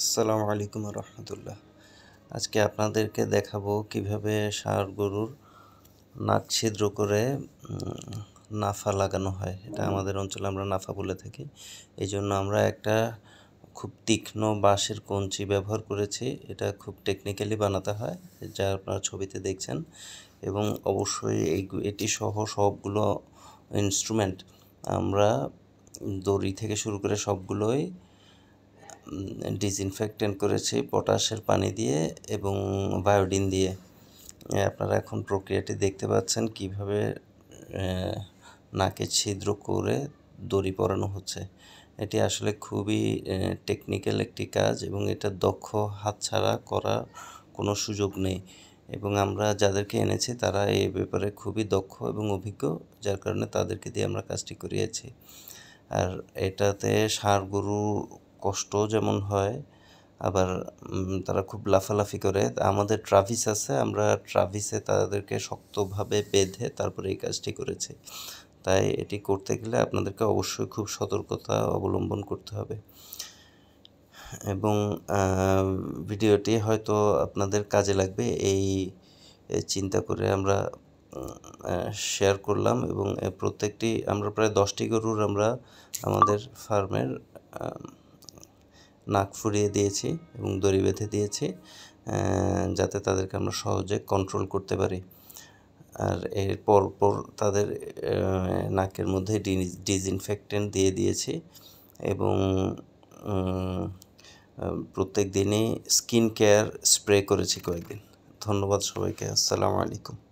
আসসালামু আলাইকুম রহমতুল্লাহ আজকে আপনাদেরকে দেখাবো কিভাবে ষাঁড় গরুর নাক ছিদ্র করে নাফা লাগানো হয় এটা আমাদের অঞ্চলে আমরা নাফা বলে থাকি এই জন্য আমরা একটা খুব তীক্ষ্ণ বাঁশের কঞ্চি ব্যবহার করেছি এটা খুব টেকনিক্যালি বানাতে হয় যা আপনারা ছবিতে দেখছেন এবং অবশ্যই এই এটি সহ সবগুলো ইনস্ট্রুমেন্ট আমরা দড়ি থেকে শুরু করে সবগুলোই ডিসইনফেক্টেন্ট করেছি পটাশের পানি দিয়ে এবং বায়োডিন দিয়ে আপনারা এখন প্রক্রিয়াটি দেখতে পাচ্ছেন কিভাবে নাকে ছিদ্র করে দড়ি পরানো হচ্ছে এটি আসলে খুবই টেকনিক্যাল একটি কাজ এবং এটা দক্ষ হাতছাড়া করার কোনো সুযোগ নেই এবং আমরা যাদেরকে এনেছি তারা এই ব্যাপারে খুবই দক্ষ এবং অভিজ্ঞ যার কারণে তাদেরকে দিয়ে আমরা কাজটি করিয়েছি আর এটাতে সার গরু কষ্টও যেমন হয় আবার তারা খুব লাফালাফি করে আমাদের ট্রাভিস আছে আমরা ট্রাভিসে তাদেরকে শক্তভাবে বেঁধে তারপরে এই কাজটি করেছি তাই এটি করতে গেলে আপনাদেরকে অবশ্যই খুব সতর্কতা অবলম্বন করতে হবে এবং ভিডিওটি হয়তো আপনাদের কাজে লাগবে এই চিন্তা করে আমরা শেয়ার করলাম এবং প্রত্যেকটি আমরা প্রায় দশটি গরুর আমরা আমাদের ফার্মের নাক ফুরিয়ে দিয়েছি এবং দড়ি বেঁধে দিয়েছি যাতে তাদেরকে আমরা সহজে কন্ট্রোল করতে পারি আর এর পর তাদের নাকের মধ্যে ডিসইনফেক্টেন্ট দিয়ে দিয়েছি এবং প্রত্যেক দিনই স্কিন কেয়ার স্প্রে করেছি কয়েকদিন ধন্যবাদ সবাইকে আসসালামু আলাইকুম